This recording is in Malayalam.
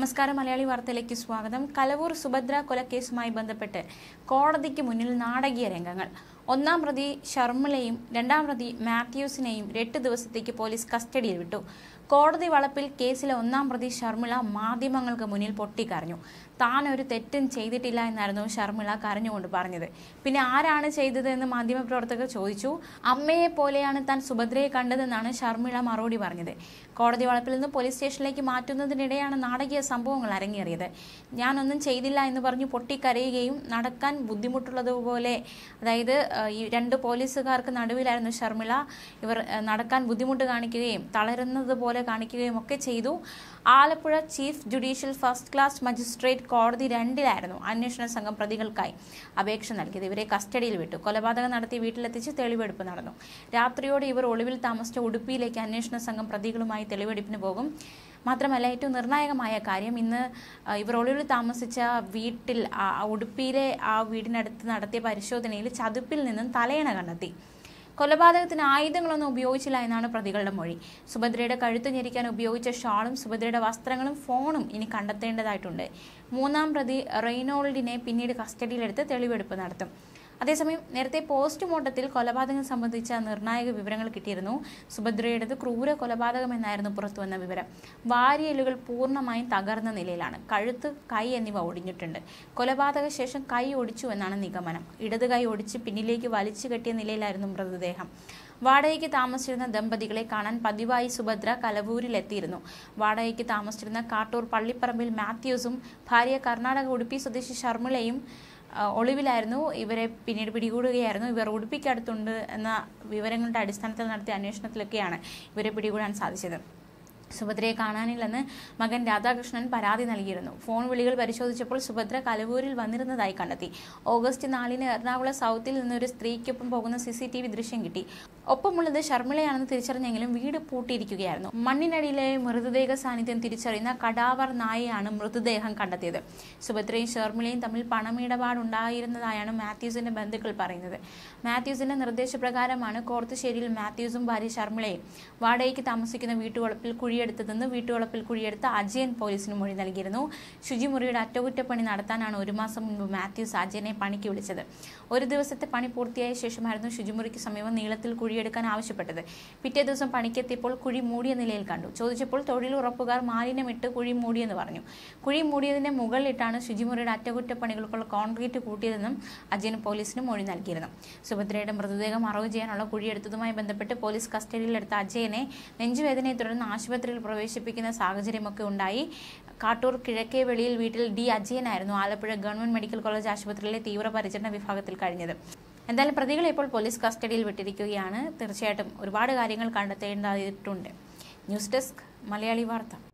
നമസ്കാരം മലയാളി വാർത്തയിലേക്ക് സ്വാഗതം കലവൂർ സുഭദ്ര കൊലക്കേസുമായി ബന്ധപ്പെട്ട് കോടതിക്ക് മുന്നിൽ നാടകീയ രംഗങ്ങൾ ഒന്നാം പ്രതി ഷർമിളയും രണ്ടാം പ്രതി മാത്യൂസിനെയും എട്ട് ദിവസത്തേക്ക് പോലീസ് കസ്റ്റഡിയിൽ വിട്ടു കോടതി വളപ്പിൽ കേസിലെ ഒന്നാം പ്രതി ഷർമിള മാധ്യമങ്ങൾക്ക് മുന്നിൽ പൊട്ടിക്കരഞ്ഞു താൻ ഒരു തെറ്റും ചെയ്തിട്ടില്ല എന്നായിരുന്നു ഷർമിള കരഞ്ഞുകൊണ്ട് പറഞ്ഞത് പിന്നെ ആരാണ് ചെയ്തതെന്ന് മാധ്യമപ്രവർത്തകർ ചോദിച്ചു അമ്മയെ പോലെയാണ് താൻ സുഭദ്രയെ കണ്ടതെന്നാണ് ഷർമിള മറുപടി പറഞ്ഞത് കോടതി വളപ്പിൽ നിന്ന് പോലീസ് സ്റ്റേഷനിലേക്ക് മാറ്റുന്നതിനിടെയാണ് നാടകീയ സംഭവങ്ങൾ അരങ്ങേറിയത് ഞാനൊന്നും ചെയ്തില്ല എന്ന് പറഞ്ഞു പൊട്ടിക്കരയുകയും നടക്കാൻ ബുദ്ധിമുട്ടുള്ളതുപോലെ അതായത് ഈ രണ്ട് പോലീസുകാർക്ക് നടുവിലായിരുന്നു ഷർമിള ഇവർ നടക്കാൻ ബുദ്ധിമുട്ട് കാണിക്കുകയും തളരുന്നത് പോലെ പത്രിക കാണിക്കുകയും ഒക്കെ ചെയ്തു Alappuzha chief judicial first class magistrate കോടതി രണ്ടിലായിരുന്നു അന്വേഷണ സംഘം പ്രതികൾക്കായി അപേക്ഷ നൽകിയത് ഇവരെ കസ്റ്റഡിയിൽ വിട്ടു കൊലപാതകം നടത്തി വീട്ടിലെത്തിച്ച് തെളിവെടുപ്പ് നടന്നു രാത്രിയോടെ ഇവർ ഒളിവിൽ താമസിച്ച ഉടുപ്പിയിലേക്ക് അന്വേഷണ സംഘം പ്രതികളുമായി തെളിവെടുപ്പിന് പോകും മാത്രമല്ല ഏറ്റവും നിർണായകമായ കാര്യം ഇന്ന് ഇവർ ഒളിവിൽ താമസിച്ച വീട്ടിൽ ഉടുപ്പിയിലെ ആ വീടിനടുത്ത് നടത്തിയ പരിശോധനയിൽ ചതുപ്പിൽ നിന്നും തലയണ കണ്ടെത്തി കൊലപാതകത്തിന് ആയുധങ്ങളൊന്നും ഉപയോഗിച്ചില്ല എന്നാണ് പ്രതികളുടെ മൊഴി സുഭദ്രയുടെ കഴുത്ത് ഞെരിക്കാൻ ഉപയോഗിച്ച ഷാളും സുഭദ്രയുടെ വസ്ത്രങ്ങളും ഫോണും ഇനി കണ്ടെത്തേണ്ടതായിട്ടുണ്ട് മൂന്നാം പ്രതി റെയ്നോൾഡിനെ പിന്നീട് കസ്റ്റഡിയിലെടുത്ത് തെളിവെടുപ്പ് നടത്തും അതേസമയം നേരത്തെ പോസ്റ്റ്മോർട്ടത്തിൽ കൊലപാതകം സംബന്ധിച്ച നിർണായക വിവരങ്ങൾ കിട്ടിയിരുന്നു സുഭദ്രയുടേത് ക്രൂര കൊലപാതകമെന്നായിരുന്നു പുറത്തുവന്ന വിവരം വാരിയലുകൾ പൂർണ്ണമായും തകർന്ന നിലയിലാണ് കഴുത്ത് കൈ എന്നിവ ഒടിഞ്ഞിട്ടുണ്ട് കൊലപാതക ശേഷം കൈ ഒടിച്ചു എന്നാണ് നിഗമനം ഇടത് കൈ ഒടിച്ച് പിന്നിലേക്ക് വലിച്ചു കെട്ടിയ നിലയിലായിരുന്നു മൃതദേഹം വാടകയ്ക്ക് താമസിച്ചിരുന്ന ദമ്പതികളെ കാണാൻ പതിവായി സുഭദ്ര കലവൂരിലെത്തിയിരുന്നു വാടകയ്ക്ക് താമസിച്ചിരുന്ന കാട്ടൂർ പള്ളിപ്പറമ്പിൽ മാത്യൂസും ഭാര്യ കർണാടക ഉടുപ്പി സ്വദേശി ശർമ്മിളയും ഒളിവിലായിരുന്നു ഇവരെ പിന്നീട് പിടികൂടുകയായിരുന്നു ഇവർ ഉടുപ്പിക്കടുത്തുണ്ട് എന്ന വിവരങ്ങളുടെ അടിസ്ഥാനത്തിൽ നടത്തിയ അന്വേഷണത്തിലൊക്കെയാണ് ഇവരെ പിടികൂടാൻ സാധിച്ചത് സുഭദ്രയെ കാണാനില്ലെന്ന് മകൻ രാധാകൃഷ്ണൻ പരാതി നൽകിയിരുന്നു ഫോൺ വിളികൾ പരിശോധിച്ചപ്പോൾ സുഭദ്ര കലവൂരിൽ വന്നിരുന്നതായി കണ്ടെത്തി ഓഗസ്റ്റ് നാലിന് എറണാകുളം സൗത്തിൽ നിന്നൊരു സ്ത്രീക്കൊപ്പം പോകുന്ന സി ദൃശ്യം കിട്ടി ഒപ്പമുള്ളത് ശർമ്മിളയാണെന്ന് തിരിച്ചറിഞ്ഞെങ്കിലും വീട് പൂട്ടിയിരിക്കുകയായിരുന്നു മണ്ണിനടിയിലെ മൃതദേഹ സാന്നിധ്യം തിരിച്ചറിയുന്ന കടാവർ നായയാണ് മൃതദേഹം കണ്ടെത്തിയത് സുഭദ്രയും ശർമിളയും തമ്മിൽ പണമിടപാടുണ്ടായിരുന്നതായാണ് മാത്യൂസിന്റെ ബന്ധുക്കൾ പറയുന്നത് മാത്യൂസിന്റെ നിർദ്ദേശപ്രകാരമാണ് കോർത്തുശ്ശേരിയിൽ മാത്യൂസും ഭാര്യ ശർമ്മിളയും വാടകയ്ക്ക് താമസിക്കുന്ന വീട്ടുവളപ്പിൽ കുഴിയെടുത്തതെന്ന് വീട്ടുവളപ്പിൽ കുഴിയെടുത്ത അജയൻ പോലീസിന് മൊഴി നൽകിയിരുന്നു ശുചിമുറിയുടെ അറ്റകുറ്റപ്പണി നടത്താനാണ് ഒരു മാസം മുൻപ് മാത്യൂസ് അജയനെ പണിക്ക് വിളിച്ചത് ഒരു ദിവസത്തെ പണി പൂർത്തിയായ ശേഷമായിരുന്നു ശുചിമുറിക്ക് സമീപം നീളത്തിൽ കുഴി കുഴിയെടുക്കാൻ ആവശ്യപ്പെട്ടത് പിറ്റേ ദിവസം പണിക്കെത്തിയപ്പോൾ കുഴി മൂടിയ നിലയിൽ കണ്ടു ചോദിച്ചപ്പോൾ തൊഴിലുറപ്പുകാർ മാലിന്യമിട്ട് കുഴി മൂടിയെന്ന് പറഞ്ഞു കുഴി മൂടിയതിന്റെ മുകളിലിട്ടാണ് ശുചിമുറിയുടെ അറ്റകുറ്റപ്പണികൾക്കുള്ള കോൺക്രീറ്റ് കൂട്ടിയതെന്നും അജയൻ പോലീസിന് മൊഴി നൽകിയിരുന്നു സുഭദ്രയുടെ മൃതദേഹം അറവ് ചെയ്യാനുള്ള കുഴിയെടുത്തതുമായി ബന്ധപ്പെട്ട് പോലീസ് കസ്റ്റഡിയിലെടുത്ത അജയനെ നെഞ്ചുവേദനയെ തുടർന്ന് ആശുപത്രിയിൽ പ്രവേശിപ്പിക്കുന്ന സാഹചര്യമൊക്കെ ഉണ്ടായി കാട്ടൂർ കിഴക്കേ വെളിയിൽ വീട്ടിൽ ഡി അജയനായിരുന്നു ആലപ്പുഴ ഗവൺമെന്റ് മെഡിക്കൽ കോളേജ് ആശുപത്രിയിലെ തീവ്രപരിചരണ വിഭാഗത്തിൽ കഴിഞ്ഞത് എന്തായാലും പ്രതികളെ ഇപ്പോൾ പോലീസ് കസ്റ്റഡിയിൽ വിട്ടിരിക്കുകയാണ് തീർച്ചയായിട്ടും ഒരുപാട് കാര്യങ്ങൾ കണ്ടെത്തേണ്ടതായിട്ടുണ്ട് ന്യൂസ് ഡെസ്ക് മലയാളി വാർത്ത